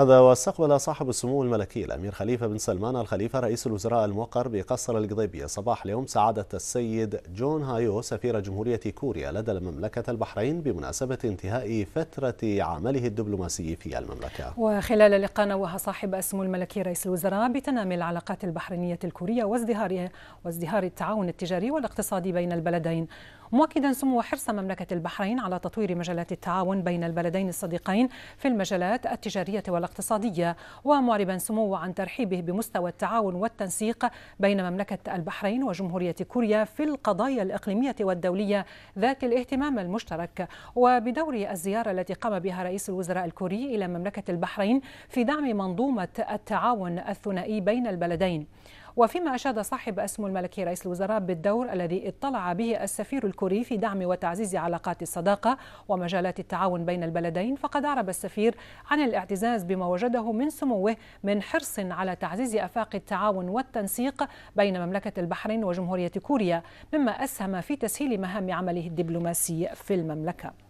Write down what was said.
هذا واستقبل صاحب السمو الملكي الأمير خليفة بن سلمان الخليفة رئيس الوزراء الموقر بقصر القضيبية صباح اليوم سعادة السيد جون هايو سفير جمهورية كوريا لدى المملكة البحرين بمناسبة انتهاء فترة عمله الدبلوماسي في المملكة وخلال اللقاء نوه صاحب السمو الملكي رئيس الوزراء بتنامي العلاقات البحرينية الكورية وازدهارها وازدهار التعاون التجاري والاقتصادي بين البلدين مؤكدا سمو حرص مملكة البحرين على تطوير مجالات التعاون بين البلدين الصديقين في المجالات التجارية والاقتصادية الاقتصادية ومعربا سموه عن ترحيبه بمستوى التعاون والتنسيق بين مملكة البحرين وجمهورية كوريا في القضايا الإقليمية والدولية ذات الاهتمام المشترك وبدور الزيارة التي قام بها رئيس الوزراء الكوري إلى مملكة البحرين في دعم منظومة التعاون الثنائي بين البلدين وفيما أشاد صاحب اسم الملكي رئيس الوزراء بالدور الذي اطلع به السفير الكوري في دعم وتعزيز علاقات الصداقة ومجالات التعاون بين البلدين فقد أعرب السفير عن الاعتزاز بما وجده من سموه من حرص على تعزيز أفاق التعاون والتنسيق بين مملكة البحرين وجمهورية كوريا مما أسهم في تسهيل مهام عمله الدبلوماسي في المملكة